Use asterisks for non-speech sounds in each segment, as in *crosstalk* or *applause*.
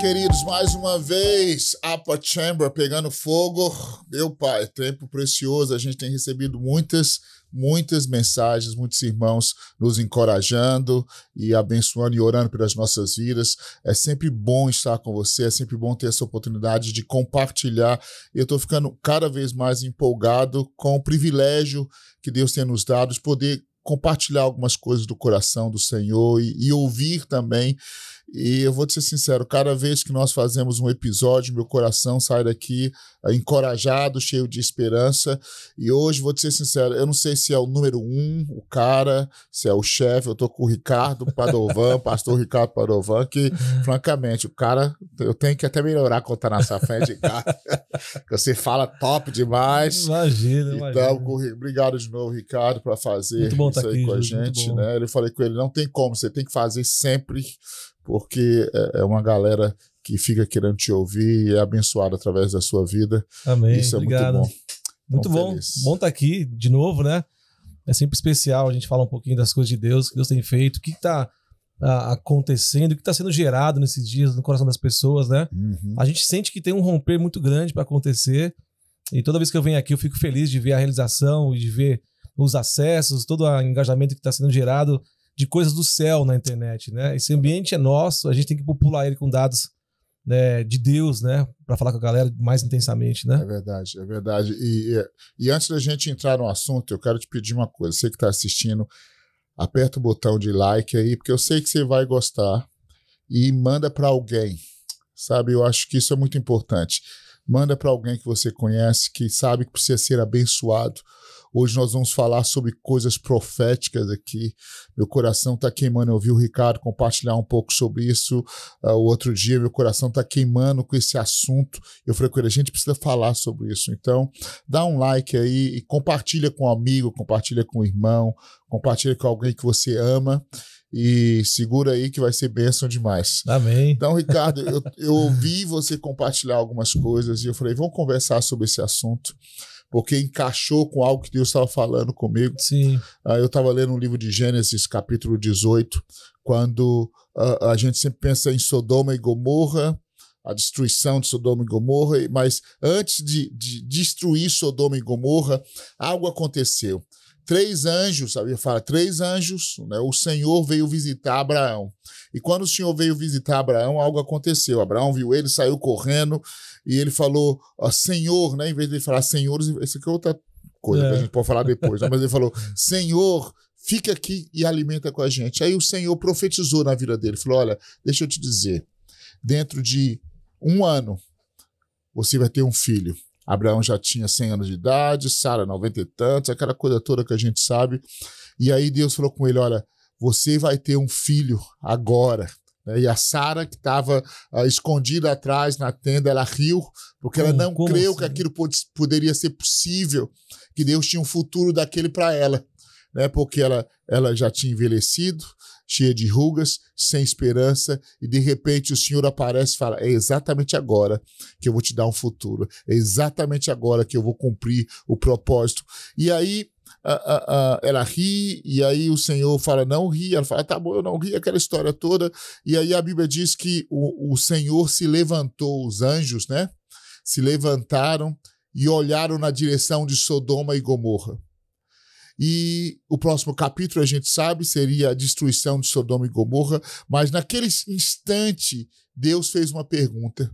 queridos, mais uma vez, Apa Chamber pegando fogo. Meu pai, tempo precioso, a gente tem recebido muitas, muitas mensagens, muitos irmãos nos encorajando e abençoando e orando pelas nossas vidas. É sempre bom estar com você, é sempre bom ter essa oportunidade de compartilhar. Eu estou ficando cada vez mais empolgado com o privilégio que Deus tem nos dado de poder compartilhar algumas coisas do coração do Senhor e, e ouvir também e eu vou te ser sincero, cada vez que nós fazemos um episódio, meu coração sai daqui eh, encorajado, cheio de esperança. E hoje, vou te ser sincero, eu não sei se é o número um, o cara, se é o chefe. Eu tô com o Ricardo Padovan, *laughs* pastor Ricardo Padovan, que, *laughs* francamente, o cara, eu tenho que até melhorar quando tá nessa frente de cara. *laughs* Você fala top demais. Imagina, então, imagina. obrigado de novo, Ricardo, para fazer isso tá aí aqui, com a gente. Né? Eu falei com ele: não tem como, você tem que fazer sempre porque é, é uma galera que fica querendo te ouvir e é abençoada através da sua vida. Amém. Isso é Obrigado. muito bom. Muito então, bom. Feliz. Bom estar tá aqui de novo, né? É sempre especial a gente falar um pouquinho das coisas de Deus, que Deus tem feito, o que está acontecendo, o que está sendo gerado nesses dias no coração das pessoas, né? Uhum. A gente sente que tem um romper muito grande para acontecer. E toda vez que eu venho aqui, eu fico feliz de ver a realização e de ver os acessos, todo o engajamento que está sendo gerado de coisas do céu na internet, né? Esse ambiente é nosso, a gente tem que popular ele com dados né, de Deus, né? Para falar com a galera mais intensamente, né? É verdade, é verdade. E, e antes da gente entrar no assunto, eu quero te pedir uma coisa. Você que está assistindo, aperta o botão de like aí, porque eu sei que você vai gostar e manda para alguém, sabe? Eu acho que isso é muito importante. Manda para alguém que você conhece, que sabe que precisa ser abençoado Hoje nós vamos falar sobre coisas proféticas aqui. Meu coração está queimando. Eu vi o Ricardo compartilhar um pouco sobre isso uh, o outro dia. Meu coração está queimando com esse assunto. Eu falei com ele, a gente precisa falar sobre isso. Então, dá um like aí e compartilha com um amigo, compartilha com um irmão, compartilha com alguém que você ama e segura aí que vai ser bênção demais. Amém. Então, Ricardo, eu, eu ouvi você compartilhar algumas coisas e eu falei, vamos conversar sobre esse assunto porque encaixou com algo que Deus estava falando comigo. Sim. Uh, eu estava lendo um livro de Gênesis, capítulo 18, quando uh, a gente sempre pensa em Sodoma e Gomorra, a destruição de Sodoma e Gomorra, mas antes de, de destruir Sodoma e Gomorra, algo aconteceu três anjos, sabia? Fala, três anjos, né? O Senhor veio visitar Abraão. E quando o Senhor veio visitar Abraão, algo aconteceu. Abraão viu ele, saiu correndo e ele falou, ó, Senhor, né? Em vez de falar Senhor, isso aqui é outra coisa é. que a é. gente pode falar depois, né? mas ele falou, *laughs* Senhor, fica aqui e alimenta com a gente. Aí o Senhor profetizou na vida dele, falou, olha, deixa eu te dizer, dentro de um ano você vai ter um filho. Abraão já tinha 100 anos de idade, Sara 90 e tantos, aquela coisa toda que a gente sabe. E aí Deus falou com ele: Olha, você vai ter um filho agora. Né, e a Sara, que estava uh, ah, escondida atrás na tenda, ela riu, porque ela não creu assim? que aquilo pod poderia ser possível, que Deus tinha um futuro daquele para ela, né? porque ela, ela já tinha envelhecido, cheia de rugas, sem esperança, e de repente o Senhor aparece e fala: É exatamente agora que eu vou te dar um futuro, é exatamente agora que eu vou cumprir o propósito. E aí a, a, a, ela ri, e aí o Senhor fala, não ri, ela fala, ah, tá bom, eu não ri, aquela história toda. E aí a Bíblia diz que o, o Senhor se levantou, os anjos, né? Se levantaram e olharam na direção de Sodoma e Gomorra. E o próximo capítulo, a gente sabe, seria a destruição de Sodoma e Gomorra, mas naquele instante, Deus fez uma pergunta.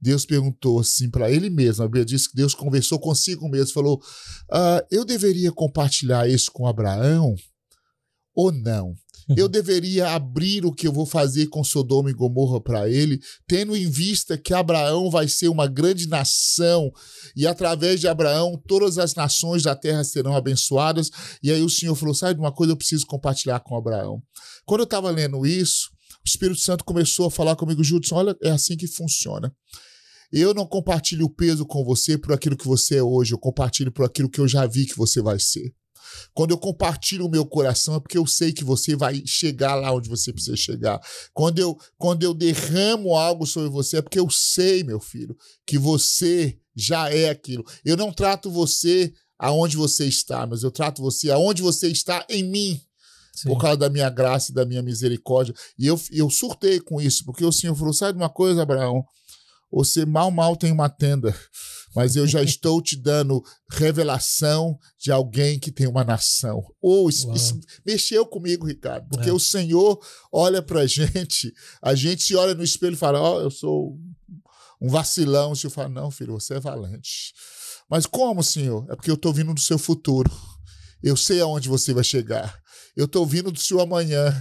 Deus perguntou assim para ele mesmo. A Bíblia diz que Deus conversou consigo mesmo, falou: ah, Eu deveria compartilhar isso com Abraão ou não? Uhum. Eu deveria abrir o que eu vou fazer com Sodoma e Gomorra para ele, tendo em vista que Abraão vai ser uma grande nação e através de Abraão todas as nações da terra serão abençoadas. E aí o Senhor falou: sabe de uma coisa, eu preciso compartilhar com Abraão. Quando eu estava lendo isso, o Espírito Santo começou a falar comigo, Judson, olha, é assim que funciona. Eu não compartilho o peso com você por aquilo que você é hoje, eu compartilho por aquilo que eu já vi que você vai ser. Quando eu compartilho o meu coração, é porque eu sei que você vai chegar lá onde você precisa chegar. Quando eu, quando eu derramo algo sobre você, é porque eu sei, meu filho, que você já é aquilo. Eu não trato você aonde você está, mas eu trato você aonde você está em mim. Sim. por causa da minha graça e da minha misericórdia. E eu, eu surtei com isso, porque o Senhor falou: sai de uma coisa, Abraão, você mal, mal tem uma tenda, mas eu já *laughs* estou te dando revelação de alguém que tem uma nação. Ou oh, mexeu comigo, Ricardo, porque é. o Senhor olha para a gente, a gente se olha no espelho e fala: Ó, oh, eu sou um vacilão. O Senhor fala: Não, filho, você é valente. Mas como, Senhor? É porque eu estou vindo do seu futuro. Eu sei aonde você vai chegar. Eu estou vindo do seu amanhã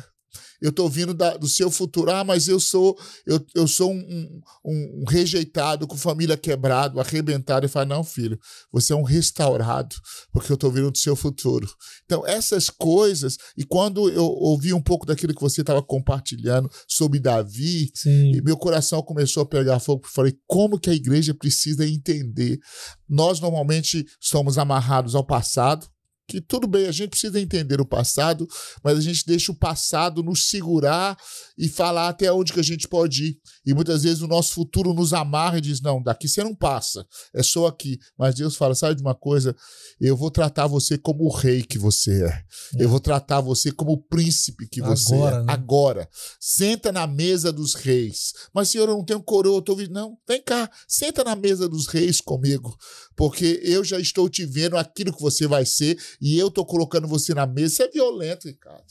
eu estou vindo da, do seu futuro, ah, mas eu sou eu, eu sou um, um, um rejeitado, com família quebrado, arrebentado, e fala, não, filho, você é um restaurado, porque eu estou vindo do seu futuro. Então, essas coisas, e quando eu ouvi um pouco daquilo que você estava compartilhando sobre Davi, Sim. e meu coração começou a pegar fogo, falei, como que a igreja precisa entender? Nós, normalmente, somos amarrados ao passado, que tudo bem, a gente precisa entender o passado, mas a gente deixa o passado nos segurar e falar até onde que a gente pode ir. E muitas vezes o nosso futuro nos amarra e diz: não, daqui você não passa, é só aqui. Mas Deus fala: sabe de uma coisa? Eu vou tratar você como o rei que você é. Eu vou tratar você como o príncipe que você agora, é. Né? Agora. Senta na mesa dos reis. Mas, senhor, eu não tenho coroa, eu tô Não, vem cá, senta na mesa dos reis comigo, porque eu já estou te vendo aquilo que você vai ser e eu tô colocando você na mesa, isso é violento, Ricardo.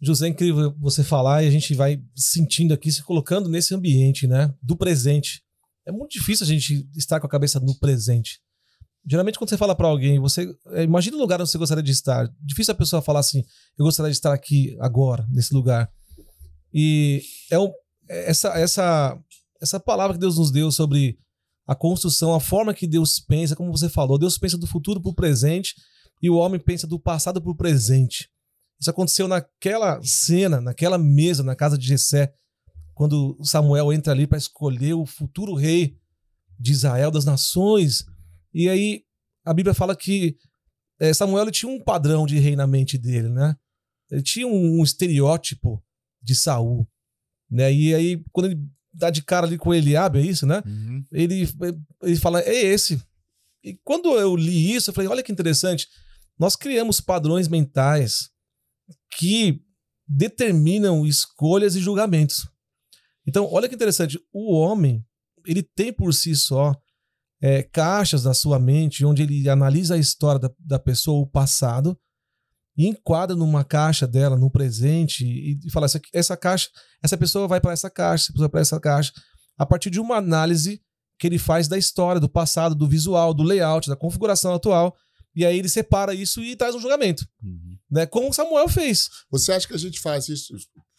José, é incrível você falar e a gente vai sentindo aqui, se colocando nesse ambiente, né? Do presente. É muito difícil a gente estar com a cabeça no presente. Geralmente, quando você fala para alguém, você é, imagina o lugar onde você gostaria de estar. Difícil a pessoa falar assim: eu gostaria de estar aqui agora, nesse lugar. E é um, é essa, essa, essa palavra que Deus nos deu sobre a construção, a forma que Deus pensa, como você falou, Deus pensa do futuro para o presente e o homem pensa do passado para o presente. Isso aconteceu naquela cena, naquela mesa, na casa de Jessé, quando Samuel entra ali para escolher o futuro rei de Israel, das nações. E aí a Bíblia fala que é, Samuel tinha um padrão de rei na mente dele, né? Ele tinha um, um estereótipo de Saul, né? E aí quando ele dá de cara ali com Eliabe, é isso, né? Uhum. Ele, ele fala, é esse. E quando eu li isso, eu falei, olha que interessante. Nós criamos padrões mentais que determinam escolhas e julgamentos. Então, olha que interessante, o homem, ele tem por si só é, caixas da sua mente onde ele analisa a história da, da pessoa, o passado, e enquadra numa caixa dela, no presente, e, e fala: essa, essa caixa, essa pessoa vai para essa caixa, essa pessoa para essa caixa, a partir de uma análise que ele faz da história, do passado, do visual, do layout, da configuração atual e aí ele separa isso e traz um julgamento. Uhum. Né? Como Samuel fez. Você acha que a gente faz isso?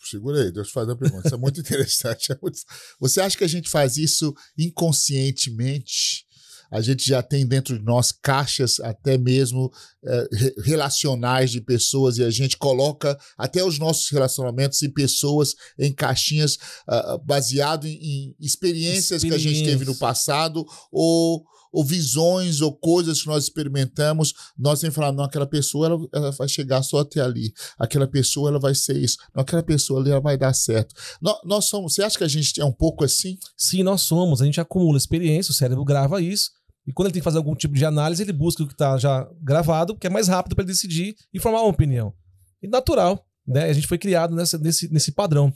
Segura aí, deixa eu fazer uma pergunta. Isso é muito *laughs* interessante. É muito... Você acha que a gente faz isso inconscientemente? A gente já tem dentro de nós caixas até mesmo é, relacionais de pessoas e a gente coloca até os nossos relacionamentos e pessoas em caixinhas uh, baseado em, em experiências que a gente teve no passado ou ou visões ou coisas que nós experimentamos, nós vamos falar, não, aquela pessoa ela, ela, vai chegar só até ali, aquela pessoa ela vai ser isso, não, aquela pessoa ali ela vai dar certo. Nós, nós somos, você acha que a gente é um pouco assim? Sim, nós somos, a gente acumula experiência, o cérebro grava isso, e quando ele tem que fazer algum tipo de análise, ele busca o que está já gravado, porque é mais rápido para ele decidir e formar uma opinião. E natural, né? A gente foi criado nessa, nesse, nesse padrão.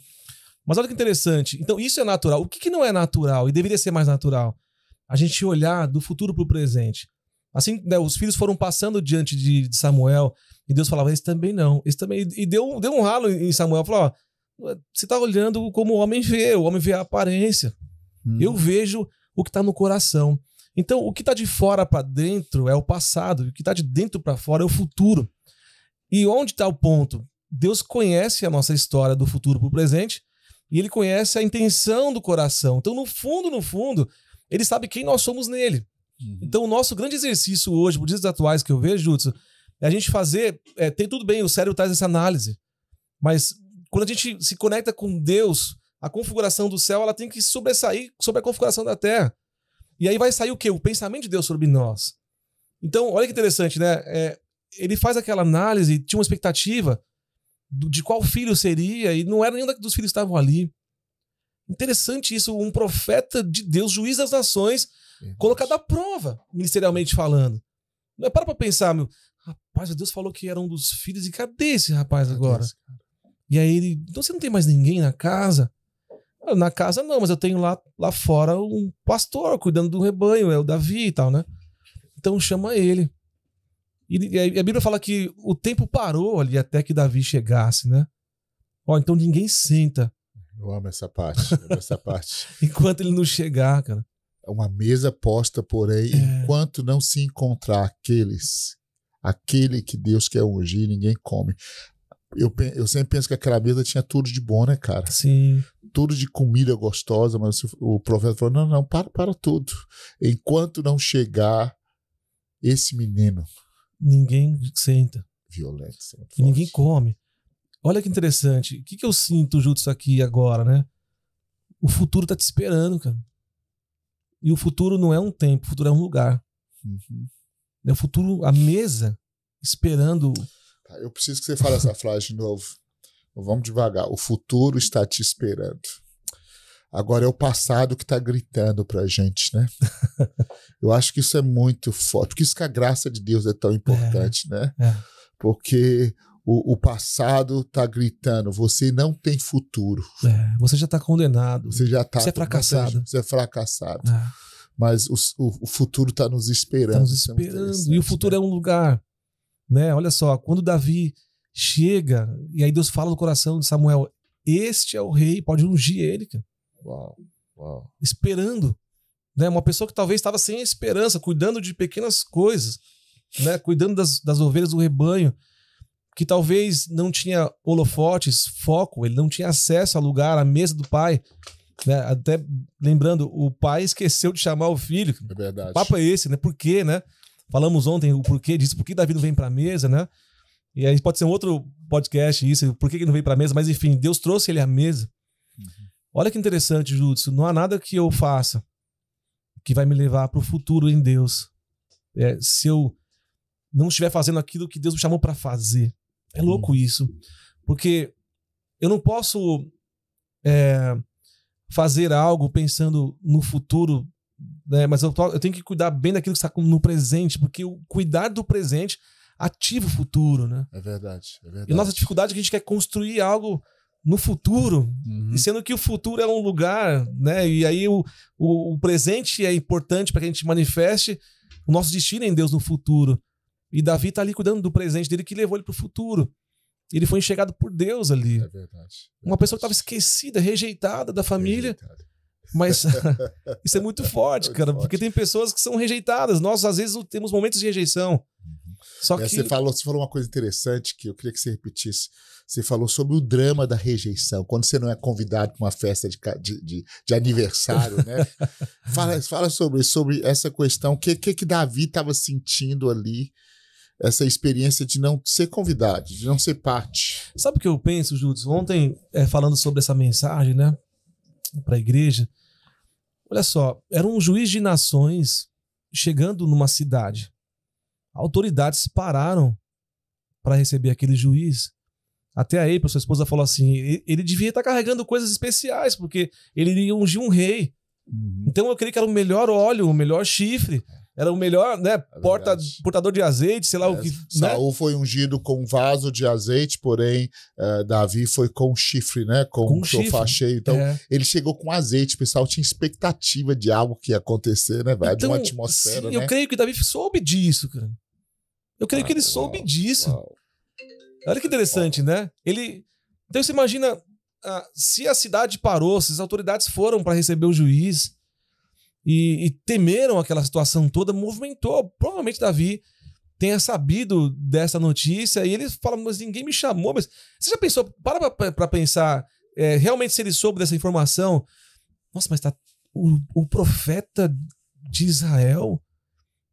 Mas olha que interessante. Então, isso é natural. O que, que não é natural e deveria ser mais natural? a gente olhar do futuro para o presente. Assim, né, os filhos foram passando diante de, de, Samuel e Deus falava: Esse também não, esse também. E deu, deu um ralo em Samuel: falou, ó, Você está olhando como o homem vê, o homem vê a aparência. Hum. Eu vejo o que está no coração. Então, o que está de fora para dentro é o passado, o que está de dentro para fora é o futuro. E onde está o ponto? Deus conhece a nossa história do futuro para o presente e ele conhece a intenção do coração. Então, no fundo, no fundo, ele sabe quem nós somos nele. Uhum. Então, o nosso grande exercício hoje, dias atuais que eu vejo, Judson, é a gente fazer. É, tem tudo bem, o cérebro traz essa análise. Mas quando a gente se conecta com Deus, a configuração do céu ela tem que sobressair sobre a configuração da terra. E aí vai sair o quê? O pensamento de Deus sobre nós. Então, olha que interessante, né? É, ele faz aquela análise, tinha uma expectativa do, de qual filho seria, e não era nenhum dos filhos que estavam ali. Interessante isso, um profeta de Deus, juiz das nações, Verdade. colocado à prova, ministerialmente falando. Não é para pra pensar, meu. Rapaz, Deus falou que era um dos filhos, e cadê esse rapaz cadê agora? Esse e aí ele. Então você não tem mais ninguém na casa? Ah, na casa não, mas eu tenho lá, lá fora um pastor cuidando do rebanho, é o Davi e tal, né? Então chama ele. E a Bíblia fala que o tempo parou ali até que Davi chegasse, né? Ó, então ninguém senta eu amo essa parte. Amo essa parte. *laughs* enquanto ele não chegar, cara. É uma mesa posta, porém, é. enquanto não se encontrar aqueles, aquele que Deus quer ungir, ninguém come. Eu, eu sempre penso que aquela mesa tinha tudo de bom, né, cara? Sim. Tudo de comida gostosa, mas o profeta falou: não, não, para, para tudo. Enquanto não chegar esse menino. Ninguém senta. Violento. Ninguém come. Olha que interessante. O que, que eu sinto junto isso aqui agora, né? O futuro tá te esperando, cara. E o futuro não é um tempo, o futuro é um lugar. Uhum. É o futuro, a mesa, esperando. Tá, eu preciso que você fale essa frase de novo. Vamos devagar. O futuro está te esperando. Agora é o passado que está gritando para a gente, né? *laughs* Eu acho que isso é muito forte. Por isso que a graça de Deus é tão é. importante, é, né? É. Porque o, o passado está gritando, você não tem futuro. É, você já está condenado. Você já está. Você é fracassado. Você, é fracassado. É. Mas o, o, o futuro está nos esperando. Tá nos é esperando. É e o futuro né? é um lugar. Né? Olha só, quando Davi chega, e aí Deus fala no coração de Samuel: Este é o rei, pode ungir ele. Cara. Uau, uau. Esperando. Né? Uma pessoa que talvez estava sem esperança, cuidando de pequenas coisas, né? cuidando das, das ovelhas do rebanho que talvez não tinha holofotes, foco, ele não tinha acesso a lugar, à mesa do pai. Né? Até lembrando, o pai esqueceu de chamar o filho. É verdade. O papo é esse, né? Por quê, né? Falamos ontem o porquê disso, por que Davi não vem para a mesa, né? E aí pode ser um outro podcast isso, por que ele não veio para a mesa, mas enfim, Deus trouxe ele à mesa. Uhum. Olha que interessante, Júlio, não há nada que eu faça que vai me levar para o futuro em Deus. É, se eu não estiver fazendo aquilo que Deus me chamou para fazer, é louco uhum. isso. Porque eu não posso é, fazer algo pensando no futuro, né? mas eu, eu, tenho que cuidar bem daquilo que está no presente, porque o cuidar do presente ativa o futuro, né? É verdade, é verdade. E nossa dificuldade é que a gente quer construir algo no futuro, uhum. sendo que o futuro é um lugar, né? E aí o, o, o presente é importante para que a gente manifeste o nosso destino em Deus no futuro. E Davi tá ali cuidando do presente dele que levou ele para o futuro. Ele foi enxergado por Deus ali. É verdade. verdade. É uma pessoa que estava esquecida, rejeitada da família. Mas *laughs* isso é muito forte, muito cara, forte. porque tem pessoas que são rejeitadas. Nós, às vezes, temos momentos de rejeição. Uhum. Só é, que... você, falou, você falou uma coisa interessante que eu queria que você repetisse. Você falou sobre o drama da rejeição, quando você não é convidado para uma festa de, de, de, de aniversário, né? *laughs* fala, fala sobre, sobre essa questão, o que, que, que Davi estava sentindo ali essa experiência de não ser convidado, de não ser parte. Sabe o que eu penso, Judas? Ontem, é, falando sobre essa mensagem, né, para a igreja, olha só, era um juiz de nações chegando numa cidade. Autoridades pararam para receber aquele juiz. Até aí, a sua esposa falou assim: ele devia estar tá carregando coisas especiais, porque ele iria ungir um rei. Uhum. Então eu creio que era o melhor óleo, o melhor chifre era o melhor, né? É porta, portador de azeite, sei lá é, o que. Né? Saul né? foi ungido com vaso de azeite, porém uh, Davi foi com chifre, né? Com, com um sofá cheio. Então, é. ele chegou com azeite, o pessoal tinha expectativa de algo que ia acontecer, né, velho? Então, de uma então, atmosfera. Sim, né? Eu creio que Davi soube disso, cara. Eu creio ah, que ele ah, uau, soube disso. Uau. Olha que interessante, uau. né? Ele. Então você imagina ah, se a cidade parou, se as autoridades foram para receber o juiz e, e temeram aquela situação toda, movimentou. Provavelmente Davi tenha sabido dessa notícia e ele fala, mas ninguém me chamou. Mas você já pensou, para para pensar, é, realmente se ele soube dessa informação, nossa, mas tá o, o profeta de Israel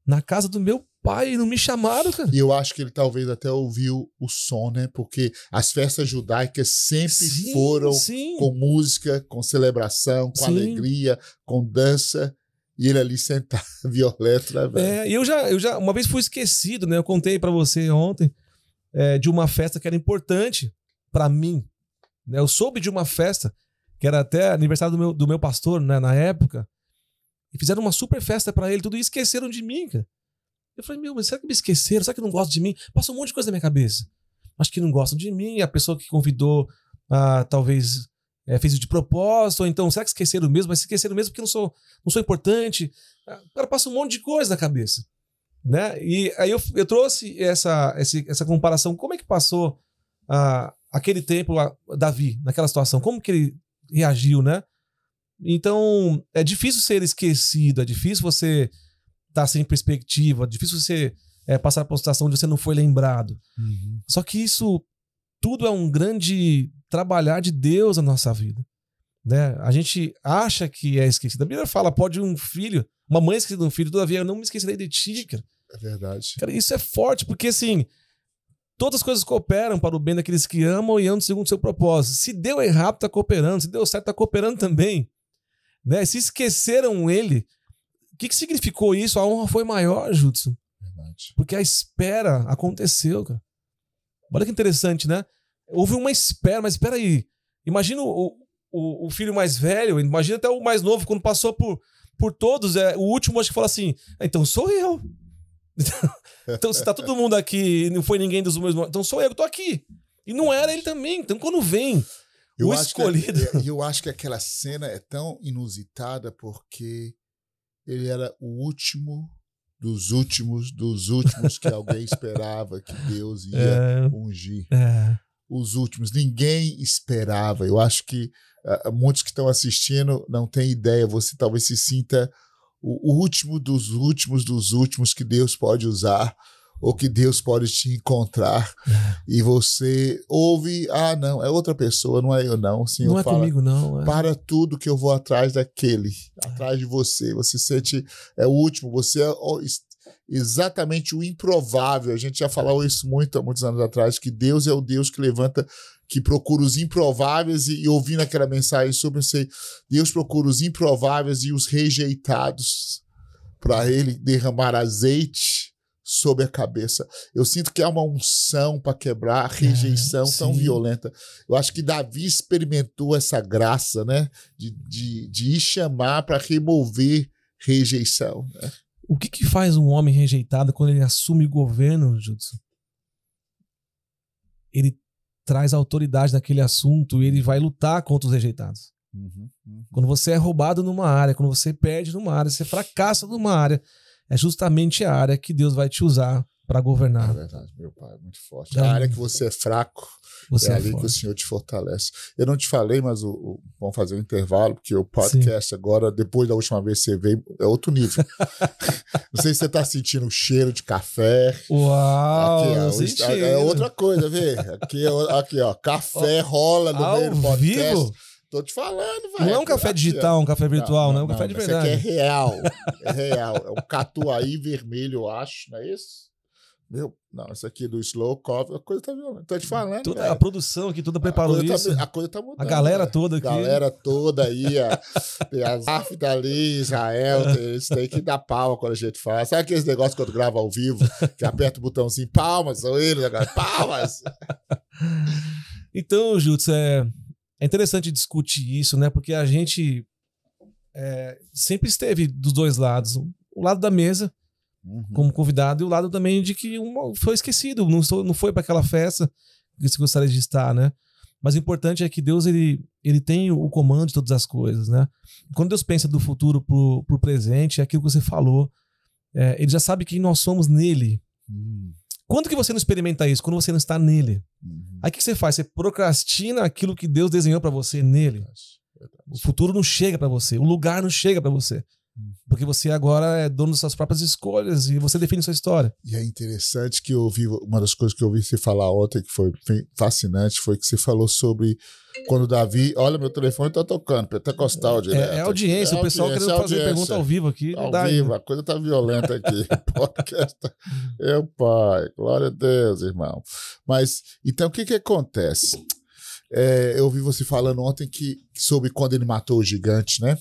na casa do meu pai, não me chamaram, cara. E eu acho que ele talvez até ouviu o som, né? Porque as festas judaicas sempre sim, foram sim. com música, com celebração, com sim. alegria, com dança. E ele ali sentado, *laughs* violento, né, velho? É, e eu já, eu já, uma vez fui esquecido, né? Eu contei para você ontem é, de uma festa que era importante para mim. Né? Eu soube de uma festa que era até aniversário do meu, do meu pastor, né, na época. E fizeram uma super festa para ele, tudo, e esqueceram de mim, cara. Eu falei, meu, mas será que me esqueceram? Será que não gostam de mim? Passou um monte de coisa na minha cabeça. Acho que não gostam de mim. A pessoa que convidou, ah, talvez é, fez de propósito, ou então, será que esqueceram mesmo? Mas esqueceram mesmo porque não sou, não sou importante. O ah, cara passa um monte de coisa na cabeça. Né? E aí eu, eu trouxe essa, essa, essa comparação. Como é que passou ah, aquele tempo, lá, Davi, naquela situação? Como que ele reagiu, né? Então, é difícil ser esquecido, é difícil você estar tá sem perspectiva, é difícil você é, passar por uma situação onde você não foi lembrado. Uhum. Só que isso tudo é um grande trabalhar de Deus na nossa vida. Né? A gente acha que é esquecido. A Bíblia fala: pode um filho, uma mãe esquecida de um filho, todavia eu não me esquecerei de ti, cara. É verdade. Cara, isso é forte, porque assim, todas as coisas cooperam para o bem daqueles que amam e andam segundo o seu propósito. Se deu errado, é está cooperando. Se deu é certo, está cooperando também. Né? Se esqueceram ele, o que, que significou isso? A honra foi maior, Judson. Verdade. Porque a espera aconteceu, cara. Olha que interessante, né? Houve uma espera, mas espera aí. Imagina o, o, o, filho mais velho, imagina até o mais novo, quando passou por, por todos, é, o último acho que fala assim: ah, então sou eu. *laughs* então, se tá todo mundo aqui não foi ninguém dos meus. Então sou eu tô aqui. E não era ele também. Então, quando vem eu o é, escolhido. Que, é, eu acho que aquela cena é tão inusitada porque ele era o último dos últimos dos últimos que alguém *laughs* esperava que Deus ia é, ungir. É os últimos. Ninguém esperava. Eu acho que uh, muitos que estão assistindo não têm ideia. Você talvez se sinta o último dos últimos dos últimos que Deus pode usar ou que Deus pode te encontrar é. e você ouve, ah, não, é outra pessoa, não é eu não, o Senhor não é comigo não. É. Para tudo que eu vou atrás daquele, atrás de você, você sente é o último, você é exatamente o improvável. A gente já falou isso muito há muitos anos atrás, que Deus é o Deus que levanta, que procura os improváveis, e, e ouvindo aquela mensagem sobre você Deus procura os improváveis e os rejeitados para ele derramar azeite sobre a cabeça. Eu sinto que é uma unção para quebrar a é, rejeição é, tão violenta. Eu acho que Davi experimentou essa graça, né? De, de, de ir chamar para remover rejeição. Né? O que, que faz um homem rejeitado quando ele assume o governo, Judson? Ele traz autoridade naquele assunto e ele vai lutar contra os rejeitados. Uhum, uhum. Quando você é roubado numa área, quando você perde numa área, você fracassa numa área, é justamente a área que Deus vai te usar para governar. É verdade, meu pai, é muito forte. Na a área que você é fraco, você é, é ali forte. que o Senhor te fortalece. Eu não te falei, mas o, o, vamos fazer um intervalo, porque o podcast Sim. agora, depois da última vez que você veio, é outro nível. *laughs* não sei se você está sentindo o cheiro de café. Uau! Aqui, ó, é, é outra coisa, vê. Aqui, aqui ó, café rola no meio do podcast. Vivo? Tô te falando, velho. Não é um café digital, um café virtual, não, não, né? não é um café de verdade. Isso aqui é real. É real. É um *laughs* catuaí vermelho, eu acho, não é isso? Meu, não, isso aqui do slow cover a coisa tá violenta. Tô te falando. Toda, a produção aqui toda preparou a tá isso. Tá, a coisa tá mudando. A galera cara. toda aqui. A galera toda aí, a, a Zaf tá ali, Israel, eles têm que dar palma quando a gente fala. Sabe aqueles negócios quando grava ao vivo, que aperta o botãozinho, palmas, são eles, né, agora, palmas! então, Jutz, é, é interessante discutir isso, né? Porque a gente é, sempre esteve dos dois lados. O lado da mesa, uhum. como convidado, e o lado também de que um foi esquecido, não, não foi para aquela festa que você gostaria de estar, né? Mas o importante é que Deus ele, ele tem o comando de todas as coisas, né? Quando Deus pensa do futuro pro, pro presente, é aquilo que você falou. É, ele já sabe quem nós somos nele. Uhum. Quando que você não experimenta isso? Quando você não está nele. Uhum. Aí o que você faz? Você procrastina aquilo que Deus desenhou para você nele. Verdade. O futuro não chega para você, o lugar não chega para você. Porque você agora é dono das suas próprias escolhas e você define sua história. E é interessante que eu ouvi, uma das coisas que eu ouvi você falar ontem, que foi fascinante, foi que você falou sobre quando Davi, olha, meu telefone tá tocando, pentecostal tá é, direto. É, é audiência, é o pessoal audiência, querendo é fazer audiência. pergunta ao vivo aqui. Ao dá, vivo, a coisa tá violenta aqui. *laughs* Podcast. Meu tá- pai, glória a Deus, irmão. Mas, então, o que que acontece? É, eu ouvi você falando ontem que sobre quando ele matou o gigante, né?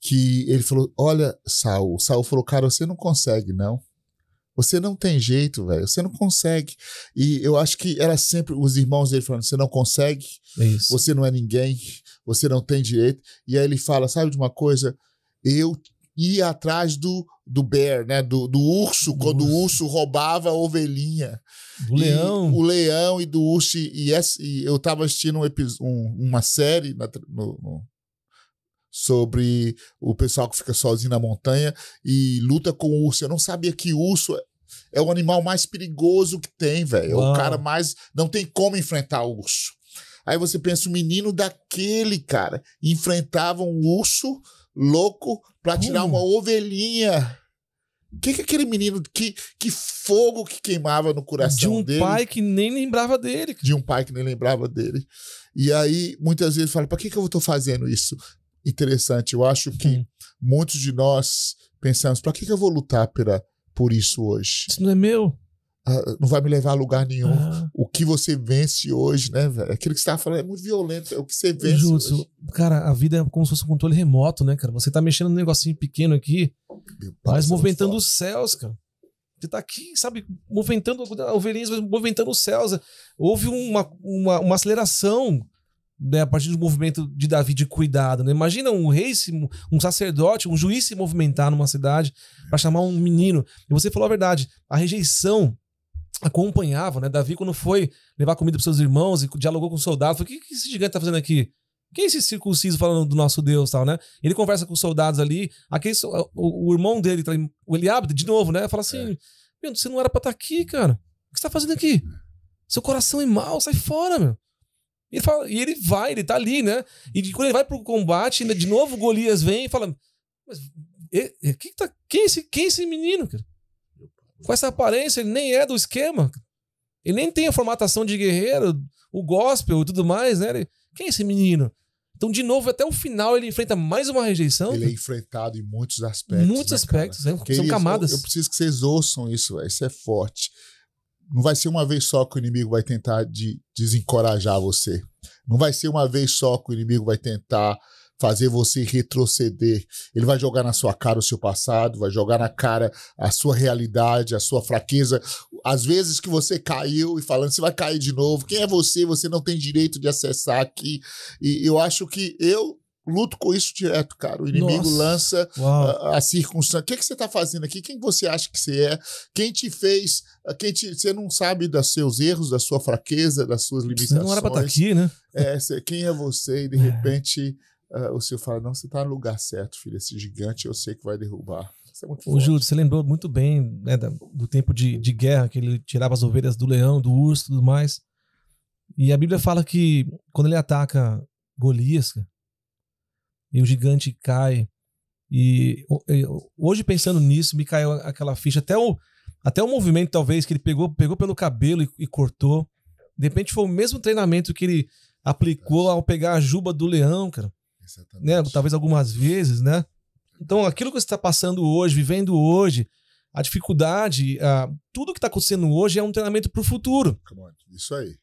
que ele falou: Olha, Saul, Saul falou, cara, você não consegue, não. Você não tem jeito, velho. Você não consegue. E eu acho que era sempre os irmãos dele falando: você não consegue, Isso. você não é ninguém, você não tem direito. E aí ele fala: sabe de uma coisa? Eu ia atrás do, do bear, né? Do, do urso, do quando urso. o urso roubava a ovelhinha. Do e, leão. O leão e do urso. E, e, e eu estava assistindo um, um, uma série na, no, no sobre o pessoal que fica sozinho na montanha e luta com o urso. Eu não sabia que urso é, é o animal mais perigoso que tem, velho. É o cara mais. Não tem como enfrentar o urso. Aí você pensa, o menino daquele cara enfrentava um urso louco pra tirar uma ovelhinha. O que, que aquele menino, que, que fogo que queimava no coração dele? De um dele, pai que nem lembrava dele. De um pai que nem lembrava dele. E aí, muitas vezes, fala: pra que, que eu estou fazendo isso? interessante. Eu acho que muitos de nós pensamos: para que, que eu vou lutar pela, por isso hoje? Isso não é meu. Ah, não vai me levar a lugar nenhum. Ah. O que você vence hoje, né, velho? Aquilo que você estava falando é muito violento. É o que você vence. Justo. Hoje. Cara, a vida é como se fosse um controle remoto, né, cara? Você tá mexendo num negocinho pequeno aqui, mas movimentando os céus, cara. Você tá aqui, sabe, movimentando ovelhinhas, movimentando os céus. Houve uma, uma, uma aceleração né, a partir do movimento de Davi de cuidado. Né? Imagina um rei, um sacerdote, um juiz se movimentar numa cidade para chamar um menino. E você falou a verdade, a rejeição acompanhava, né? Davi, quando foi levar comida para seus irmãos e dialogou com os soldados, falou: o que, que esse gigante está fazendo aqui? Quem é esse circunciso falando do nosso Deus tal, né? Ele conversa com os soldados ali. Aquele, o, o irmão dele, o Eliabe, de novo, né? Fala assim: é. Meu, você não era pra estar tá aqui, cara. O que você tá fazendo aqui? Seu coração é mau, sai fora, meu. Ele fala, e ele vai, ele tá ali, né? E quando ele vai pro combate, de novo Golias vem e fala: Mas quem, tá, quem, é esse, quem é esse menino, cara? Com essa aparência, ele nem é do esquema. Ele nem tem a formatação de guerreiro, o gospel e tudo mais, né? Ele, quem é esse menino? Então, de novo, até o final ele enfrenta mais uma rejeição. Ele é enfrentado em muitos aspectos. Muitos né, aspectos, né? são camadas. Eu, eu, preciso que vocês ouçam isso, véio. isso é forte não vai ser uma vez só que o inimigo vai tentar de desencorajar você. Não vai ser uma vez só que o inimigo vai tentar fazer você retroceder. Ele vai jogar na sua cara o seu passado, vai jogar na cara a sua realidade, a sua fraqueza. Às vezes que você caiu e falando, você vai cair de novo. Quem é você? Você não tem direito de acessar aqui. E eu acho que eu luto com isso direto, cara. O inimigo Nossa. lança a, a, circunstância. O que, é que você está fazendo aqui? Quem você acha que você é? Quem te fez? Ah, quem te, você não sabe dos seus erros, da sua fraqueza, das suas limitações. Você não era para tá estar aqui, né? É, você, quem é você? E de é. repente uh, o senhor fala: Não, você está no lugar certo, filho. Esse gigante eu sei que vai derrubar. O é Júlio, você lembrou muito bem né, do tempo de, de guerra que ele tirava as ovelhas do leão, do urso e tudo mais. E a Bíblia fala que quando ele ataca Golias, e o gigante cai. E hoje, pensando nisso, me caiu aquela ficha. Até o, até o movimento, talvez, que ele pegou, pegou pelo cabelo e, e cortou. De repente, foi o mesmo treinamento que ele aplicou ao pegar a juba do leão, cara. Exatamente. Né? Talvez algumas vezes, né? Então, aquilo que você está passando hoje, vivendo hoje, a dificuldade, a, tudo que está acontecendo hoje é um treinamento para o futuro. Isso aí.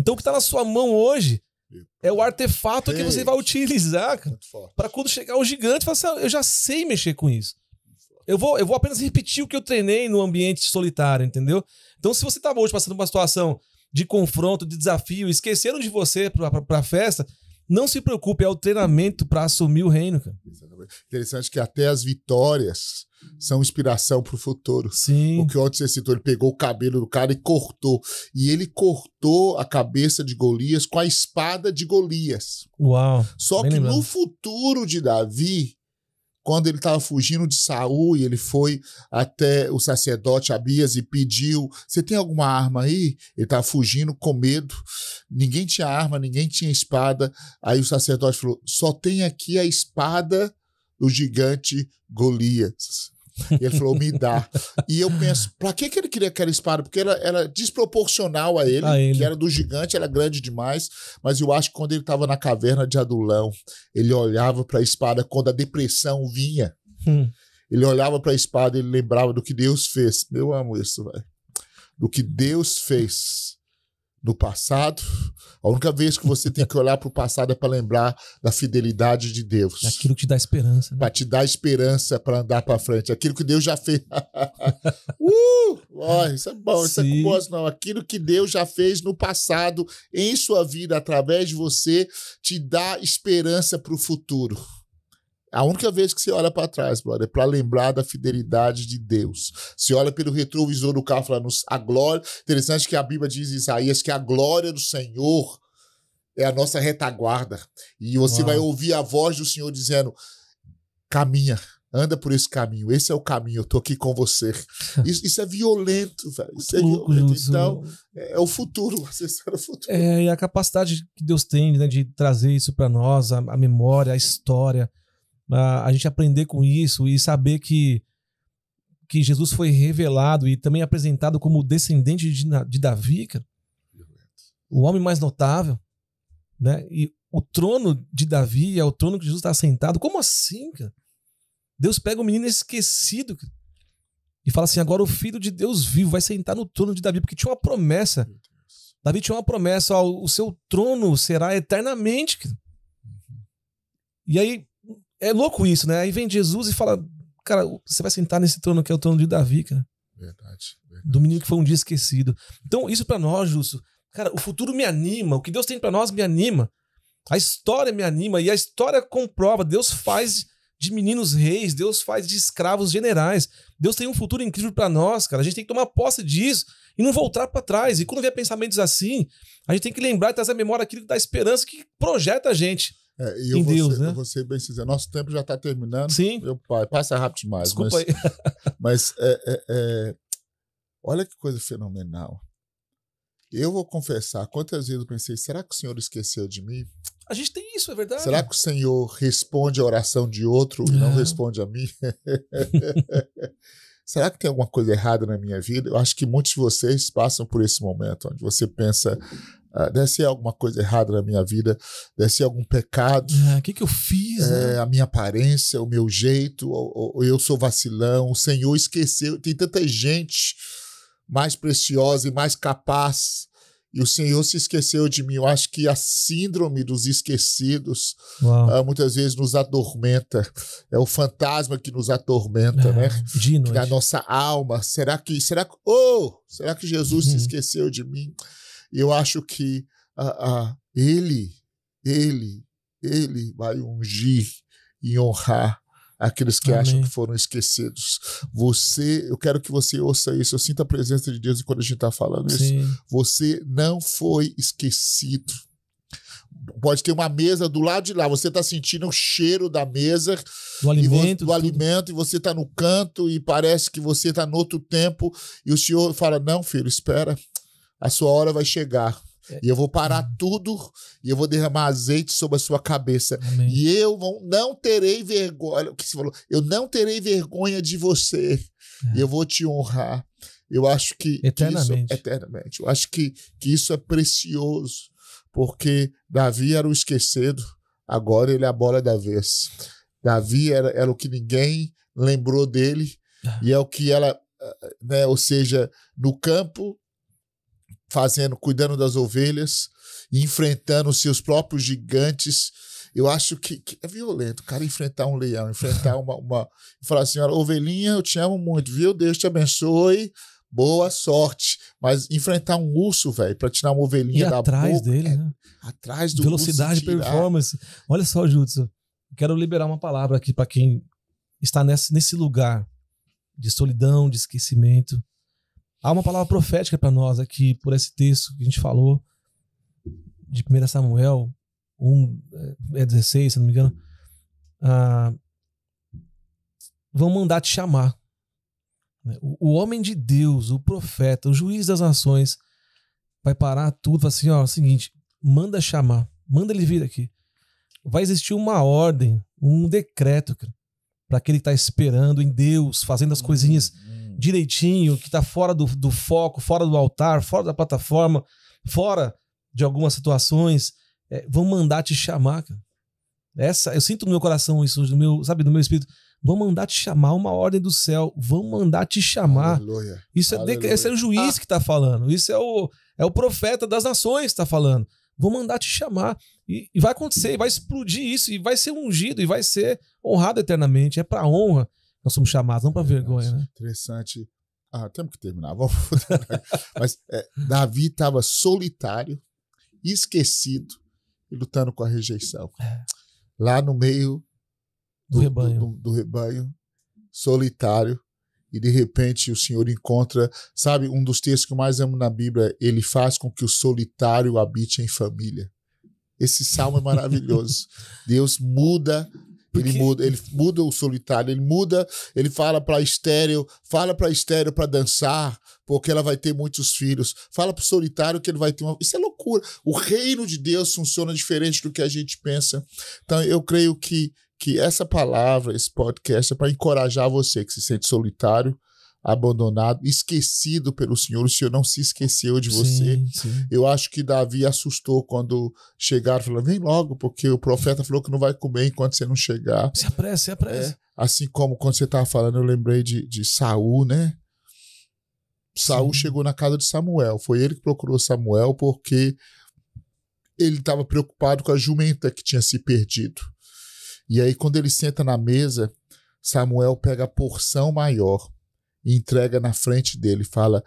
Então, o que está na sua mão hoje é o artefato que você é. vai utilizar para quando chegar o gigante, você assim, ah, eu já sei mexer com isso. Eu vou, eu vou apenas repetir o que eu treinei no ambiente solitário, entendeu? Então, se você estava tá hoje passando por uma situação de confronto, de desafio, esqueceram de você para a festa, não se preocupe, é o treinamento para assumir o reino, cara. Interessante que até as vitórias são inspiração para o futuro. Sim. O que ontem você citou, ele pegou o cabelo do cara e cortou. E ele cortou a cabeça de Golias com a espada de Golias. Uau. Só que lembrado. no futuro de Davi, quando ele estava fugindo de Saul e ele foi até o sacerdote Abias e pediu: Você tem alguma arma aí? Ele estava fugindo com medo ninguém tinha arma, ninguém tinha espada. Aí o sacerdote falou: só tem aqui a espada do gigante Golias. E ele falou, me dá. e eu penso, pra que, que ele queria aquela espada? Porque ela era desproporcional a ele, a ele, que era do gigante, era grande demais. Mas eu acho que quando ele estava na caverna de Adulão, ele olhava para a espada quando a depressão vinha. Hum. Ele olhava para a espada e lembrava do que Deus fez. Eu amo isso, velho. Do que Deus fez no passado. A única vez que você tem que olhar para o passado é para lembrar da fidelidade de Deus. Aquilo que te dá esperança. Né? Para te dar esperança para andar para frente. Aquilo que Deus já fez. *laughs* uh, ó, isso é bom, Sim. isso é culposo, não. Aquilo que Deus já fez no passado, em sua vida, através de você, te dá esperança para o futuro. A única vez que você olha para trás, brother, é para lembrar da fidelidade de Deus. Você olha pelo retrovisor do carro, falando a glória. Interessante que a Bíblia diz em Isaías que a glória do Senhor é a nossa retaguarda. E você Uau. vai ouvir a voz do Senhor dizendo: caminha, anda por esse caminho, esse é o caminho, eu tô aqui com você. *laughs* Isso, isso é violento, velho. Isso é violento. Então, é, é, o futuro, acessar *laughs* é o futuro. É, e a capacidade que Deus tem né, de trazer isso para nós, a, a memória, a história a gente aprender com isso e saber que, que Jesus foi revelado e também apresentado como descendente de, de Davi, o homem mais notável, né? E o trono de Davi é o trono que Jesus está sentado. Como assim, cara? Deus pega o um menino esquecido cara, e fala assim: agora o filho de Deus vivo vai sentar no trono de Davi, porque tinha uma promessa. Davi tinha uma promessa: ó, o seu trono será eternamente. Cara. Uhum. E aí é louco isso, né? Aí vem Jesus e fala: Cara, você vai sentar nesse trono que é o trono de Davi, cara. Verdade. verdade. Do menino que foi um dia esquecido. Então, isso para nós, Justo. Cara, o futuro me anima. O que Deus tem para nós me anima. A história me anima. E a história comprova. Deus faz de meninos reis. Deus faz de escravos generais. Deus tem um futuro incrível para nós, cara. A gente tem que tomar posse disso e não voltar para trás. E quando vier pensamentos assim, a gente tem que lembrar e trazer à memória aquilo que dá esperança, que projeta a gente. É, e eu, em vou Deus, ser, né? eu vou ser bem sincero. Nosso tempo já está terminando. Sim. Meu pai, passa rápido demais. Desculpa mas, aí. *laughs* mas é, é, é, olha que coisa fenomenal. Eu vou confessar, quantas vezes eu pensei, será que o senhor esqueceu de mim? A gente tem isso, é verdade. Será que o senhor responde a oração de outro e não responde a mim? *laughs* será que tem alguma coisa errada na minha vida? Eu acho que muitos de vocês passam por esse momento onde você pensa, Uh, deve ser alguma coisa errada na minha vida, deve ser algum pecado. É, o é, que, que eu fiz? Né? É, né? A minha aparência, o meu jeito, ou, ou, eu sou vacilão, o Senhor esqueceu. Tem tanta gente mais preciosa e mais capaz. E o Senhor se esqueceu de mim. Eu acho que a síndrome dos esquecidos uh, muitas vezes nos atormenta. É o fantasma que nos atormenta, né? é, né? De noite. Da nossa alma. Será que. Será que. Oh! Será que Jesus uhum. se esqueceu de mim? Eu acho que ele, ele, ele vai ungir e honrar aqueles que Amém. acham que foram esquecidos. Você, eu quero que você ouça isso, eu sinto a presença de Deus quando a gente está falando Sim. isso. Você não foi esquecido. Pode ter uma mesa do lado de lá, você está sentindo o cheiro da mesa, do alimento, e, vo do alimento, e você está no canto e parece que você está no outro tempo, e o Senhor fala: Não, filho, espera, a sua hora vai chegar. É. E eu vou parar uhum. tudo e eu vou derramar azeite sobre a sua cabeça. Amém. E eu não terei vergonha. Olha o que você falou. Eu não terei vergonha de você. É. Eu vou te honrar. Eu acho que. Eternamente. Que isso, eternamente. Eu acho que, que isso é precioso. Porque Davi era o esquecido, agora ele é a bola da vez. Davi era, era o que ninguém lembrou dele. Ah. E é o que ela. Eh, né, ou seja, no campo fazendo, cuidando das ovelhas, enfrentando os seus próprios gigantes. Eu acho que, que, é violento, cara, enfrentar um leão, enfrentar *laughs* uma, uma. Falar assim, ovelhinha, eu te amo muito, viu? Deus te abençoe, boa sorte. Mas enfrentar um urso, velho, pra tirar uma ovelhinha e da atrás boca, dele, é, né? Atrás do Velocidade, urso performance. Olha só, Judson, quero liberar uma palavra aqui para quem está nesse, nesse lugar de solidão, de esquecimento, Há uma palavra profética para nós aqui, por esse texto que a gente falou, de 1 Samuel 1, é 16, é se não me engano. Ah, vão mandar te chamar. Né? O, homem de Deus, o profeta, o juiz das nações, vai parar tudo e falar assim: ó, é o seguinte, manda chamar, manda ele vir aqui. Vai existir uma ordem, um decreto para aquele que está esperando em Deus, fazendo as coisinhas uhum direitinho, que está fora do, do foco, fora do altar, fora da plataforma, fora de algumas situações, é, vão mandar te chamar, cara. Essa, eu sinto no meu coração isso, no meu, sabe, no meu espírito. Vão mandar te chamar, uma ordem do céu. Vão mandar te chamar. Aleluia. Isso é, Aleluia. Esse é o juiz ah. que está falando. Isso é o, é o profeta das nações que está falando. Vão mandar te chamar. E, e vai acontecer, e vai explodir isso, e vai ser ungido, e vai ser honrado eternamente. É para honra nós somos chamados, não para vergonha, né? Interessante. Ah, temos que terminar, vamos. *laughs* Mas é, Davi estava solitário, esquecido e lutando com a rejeição. É. Lá no meio do, do rebanho. Do, do, rebanho, solitário, e de repente o Senhor encontra, sabe, um dos textos que eu mais amo na Bíblia, ele faz com que o solitário habite em família. Esse salmo é maravilhoso. *laughs* Deus muda porque... Ele, muda, ele muda o solitário, ele muda, ele fala para estéreo, fala para estéreo para dançar, porque ela vai ter muitos filhos. Fala para o solitário que ele vai ter uma. Isso é loucura. O reino de Deus funciona diferente do que a gente pensa. Então, eu creio que, que essa palavra, esse podcast, é para encorajar você que se sente solitário, abandonado, esquecido pelo Senhor. O Senhor não se esqueceu de você. Sim, sim. Eu acho que Davi assustou quando chegaram, falou: vem logo, porque o profeta falou que não vai comer enquanto você não chegar. Se apresse, se apresse. É, assim como quando você estava falando, eu lembrei de, de Saul, né? Saul sim. chegou na casa de Samuel. Foi ele que procurou Samuel porque ele estava preocupado com a jumenta que tinha se perdido. E aí, quando ele senta na mesa, Samuel pega a porção maior e entrega na frente dele. Fala,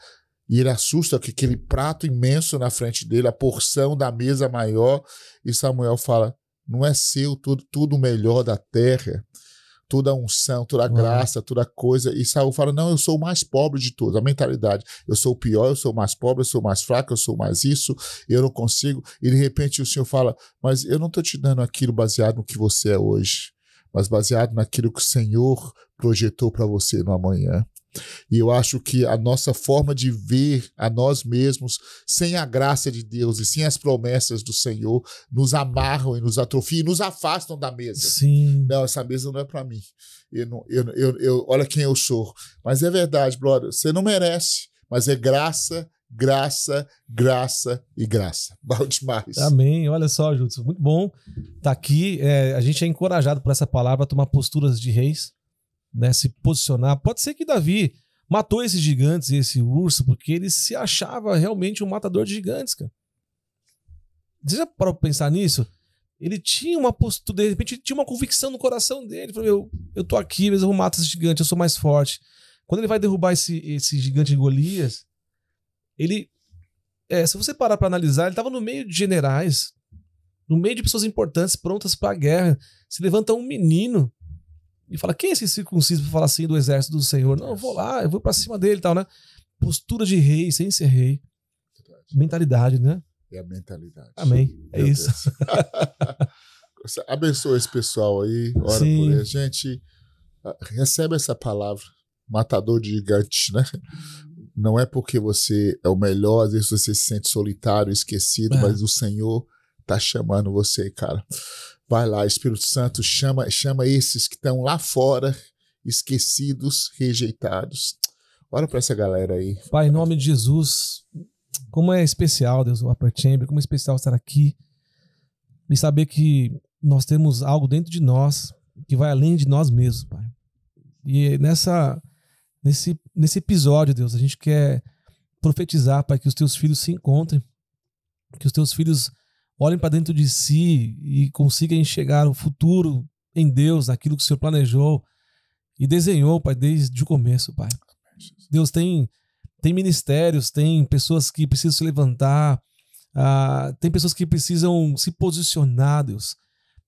e ele assusta com aquele prato imenso na frente dele, a porção da mesa maior. E Samuel fala: Não é seu tudo, tudo melhor da terra, toda a unção, toda a uhum. graça, toda a coisa. E Saul fala: Não, eu sou o mais pobre de todos. A mentalidade: Eu sou o pior, eu sou o mais pobre, eu sou o mais fraco, eu sou mais isso, eu não consigo. E de repente o Senhor fala: Mas eu não estou te dando aquilo baseado no que você é hoje mas baseado naquilo que o Senhor projetou para você no amanhã. E eu acho que a nossa forma de ver a nós mesmos sem a graça de Deus e sem as promessas do Senhor nos amarram e nos atrofiam e nos afastam da mesa. Sim. Não, essa mesa não é para mim. Eu não, eu, eu, eu, olha quem eu sou. Mas é verdade, brother, você não merece, mas é graça graça, graça e graça. Bom *laughs* demais. Amém. Olha só, Júlio, muito bom estar tá aqui. É, a gente é encorajado por essa palavra a tomar posturas de reis né, se posicionar. Pode ser que Davi matou esses gigantes e esse urso porque ele se achava realmente um matador de gigantes, cara. Você já parou pra pensar nisso? Ele tinha uma postura, de repente, ele tinha uma convicção no coração dele. falou, eu tô aqui, mas eu vou matar esse gigante, eu sou mais forte. Quando ele vai derrubar esse, esse gigante de Golias, ele... É, se você parar para analisar, ele estava no meio de generais, no meio de pessoas importantes prontas para a guerra. Se levanta um menino e fala: quem é esse circunciso para falar assim do exército do Senhor? Não, eu vou lá, eu vou para cima dele e tal, né? Postura de rei sem ser rei. Mentalidade, né? É a mentalidade. Amém. É isso. *laughs* Abençoa esse pessoal aí, ora Sim. por ele. Gente, ah, recebe essa palavra, matador de gigantes, né? Não é porque você é o melhor, às vezes você se sente solitário, esquecido, é. mas o Senhor tá chamando você, cara. Vai lá, Espírito Santo, chama, chama esses que estão lá fora, esquecidos, rejeitados. Olha para essa galera aí. Pai, em nome de Jesus, como é especial, Deus, o Upper Chamber, como é especial estar aqui e saber que nós temos algo dentro de nós que vai além de nós mesmos, Pai. E nessa, nesse, nesse episódio, Deus, a gente quer profetizar, Pai, que os teus filhos se encontrem, que os teus filhos olhem para dentro de si e consigam enxergar o futuro em Deus, naquilo que o Senhor planejou e desenhou, Pai, desde o começo, Pai. Deus tem, tem ministérios, tem pessoas que precisam se levantar, ah, tem pessoas que precisam se posicionar, Deus,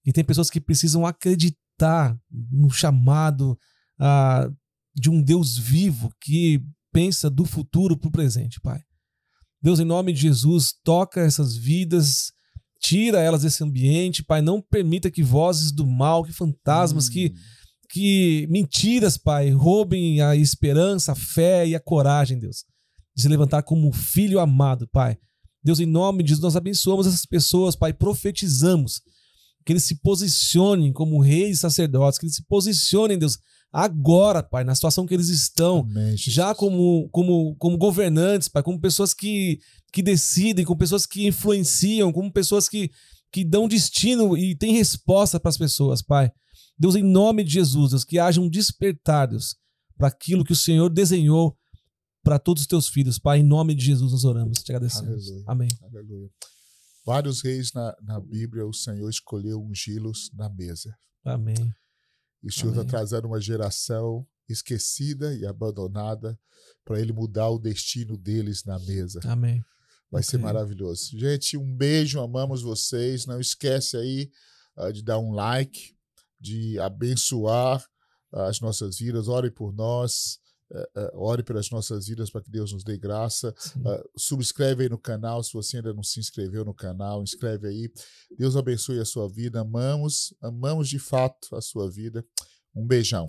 e tem pessoas que precisam acreditar no chamado ah, de um Deus vivo que pensa do futuro para o presente, Pai. Deus, em nome de Jesus, toca essas vidas, Tira elas desse ambiente, Pai. Não permita que vozes do mal, que fantasmas, hum. que, que mentiras, Pai, roubem a esperança, a fé e a coragem, Deus, de se levantar como filho amado, Pai. Deus, em nome de Jesus, nós abençoamos essas pessoas, Pai, profetizamos que eles se posicionem como reis e sacerdotes, que eles se posicionem, Deus, agora, Pai, na situação que eles estão, Amém, já como, como, como governantes, Pai, como pessoas que, que decidem, como pessoas que influenciam, como pessoas que, que dão destino e têm resposta para as pessoas, Pai. Deus, em nome de Jesus, Deus, que hajam despertados para aquilo que o Senhor desenhou para todos os teus filhos, Pai, em nome de Jesus nós oramos, te agradecemos. Aleluia, Amém. Aleluia. Vários reis na, na Bíblia, o Senhor escolheu ungí-los na mesa. Amém. Estamos está tá trazendo uma geração esquecida e abandonada para ele mudar o destino deles na mesa. Amém. Vai okay. ser maravilhoso. Gente, um beijo, amamos vocês. Não esquece aí uh, de dar um like, de abençoar uh, as nossas vidas. Ore por nós uh, uh, ore pelas nossas vidas para que Deus nos dê graça. Uh, subscreve aí no canal, se você ainda não se inscreveu no canal, inscreve aí. Deus abençoe a sua vida. Amamos, amamos de fato a sua vida. Um beijão.